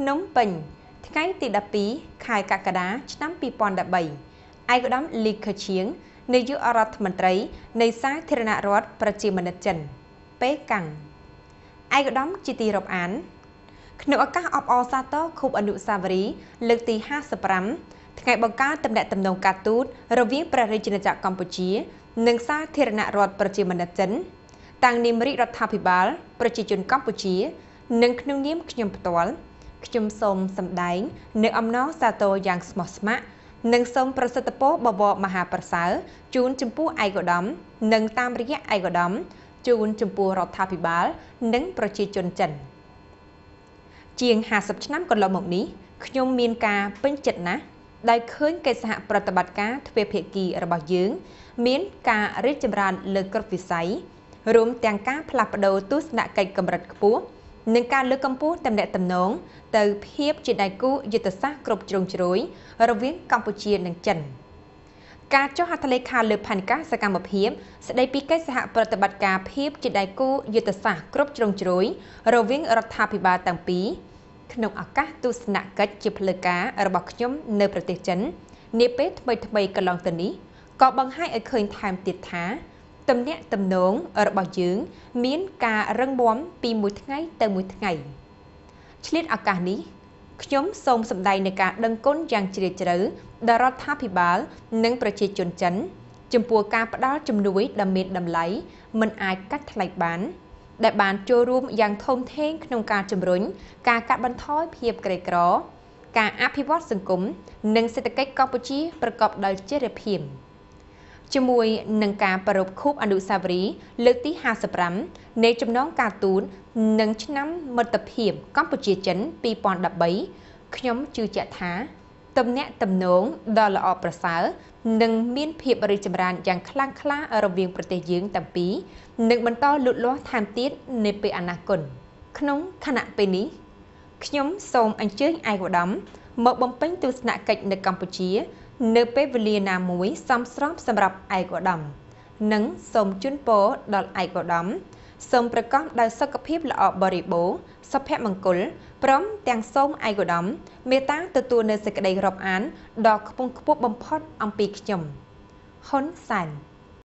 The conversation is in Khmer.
ភ្នំពេញ ថ្ងៃទី12ខែកក្កដាឆ្នាំ2013ឯកឧត្តមលីខឈៀងនាយករដ្ឋមន្ត្រី នៃសាធារណរដ្ឋប្រជាមានិតចិនប៉េកាំងឯកឧត្តមជាទីរាប់អាន ក្នុងឱកាសអបអរសាទរខូបអនុសាវរីយ៍លើកទី55ថ្ងៃបង្ការតំណែងតំណងការទូតរវាងព្រះរាជាណាចក្រកម្ពុជានិងសាធារណរដ្ឋប្រជាមានិតចិន តាំងនាមរាជរដ្ឋាភិបាល ប្រជាជនកម្ពុជានិងក្នុងនាមខ្ញុំផ្ទាល់ខ្ញុំសូមសម្ដែងនៅអំណងសាទរយ៉ាងស្មោះស្ម័គ្រនិងសូមប្រសិទ្ធពរបវរមហាប្រសើរជូនចំពោះឯកឧត្តមនិង តាមរយៈឯកឧត្តមជូនចំពោះរដ្ឋាភិបាល និង ប្រជាជនចិន ជាង50ឆ្នាំកន្លងមកនេះខ្ញុំមានការពេញចិត្តណាស់ដែលឃើញកិច្ចសហប្រតិបត្តិការទ្វេភាគីរបស់យើងមាន ការរីកចម្រើន លើគ្រប់វិស័យរួម ទាំងការផ្លាស់ប្តូរទស្សនកិច្ចកម្រិតខ្ពស់និងការលើកកម្ពស់ទំនាក់ទំនងទៅភាពជាដៃគូយុទ្ធសាស្ត្រគ្រប់ជ្រុងជ្រោយរវាងកម្ពុជានិងចិន ការចុះហត្ថលេខាលើផែនការសកម្មភាព ស្តីពីកិច្ចសហប្រតិបត្តិការភាពជាដៃគូយុទ្ធសាស្ត្រគ្រប់ជ្រុងជ្រោយរវាងរដ្ឋាភិបាលទាំងពីរក្នុងឱកាសទស្សនកិច្ចជាផ្លូវការរបស់ខ្ញុំនៅប្រទេសចិននាពេលថ្មីៗកន្លងទៅនេះក៏ បង្ហាញឲ្យឃើញថែមទៀតថាទំនាក់ទំនងរបស់យើងមានការរឹងមាំពីមួយថ្ងៃទៅមួយថ្ងៃឆ្លៀតឱកាសនេះ ខ្ញុំសូមសម្ដែងនៃការដឹងគុណយ៉ាងជ្រាលជ្រៅដល់រដ្ឋាភិបាល និងប្រជាជនចិន ចំពោះការផ្ដល់ជំនួយដ៏មានតម្លៃមិនអាចកាត់ថ្លៃបាន ដែលបានចូលរួមយ៉ាងធំធេងក្នុងការជំរុញការកាត់បន្ថយភាពក្រីក្រការអភិវឌ្ឍសង្គមនិងសេដ្ឋកិច្ចកម្ពុជាប្រកបដោយចីរភាព។ជាមួយនឹងការប្រពខូបអនុសាវរីយ៍លើកទី55នៃចំណងការទូតនឹងឆ្នាំមិត្តភាពកម្ពុជាចិន2013ខ្ញុំជឿជាក់ថា ទំនាក់ទំនងដ៏ល្អប្រសើរនិងមាន ភាពរីកចម្រើនយ៉ាងខ្លាំងក្លារវាងប្រទេសយើងទាំងពីរនឹងបន្តលូតលាស់ថែមទៀតនាពេលអនាគតក្នុងខណៈពេលនេះខ្ញុំសូមអញ្ជើញឯកឧត្តមមកបំពេញទស្សនកិច្ចនៅកម្ពុជា នៅ ពេលវេលាណាមួយសមស្របសម្រាប់ឯកឧត្តមនិងសូមជូនពរដល់ឯកឧត្តមសូមប្រកបដោយសុខភាពល្អបរិបូរណ៍សុភមង្គលព្រម ទាំងសូមឯកឧត្តមមេត្តាទទួលនៅសេចក្តីរាប់អានដ៏ខ្ពង់ខ្ពស់បំផុតអំពីខ្ញុំហ៊ុនសែន។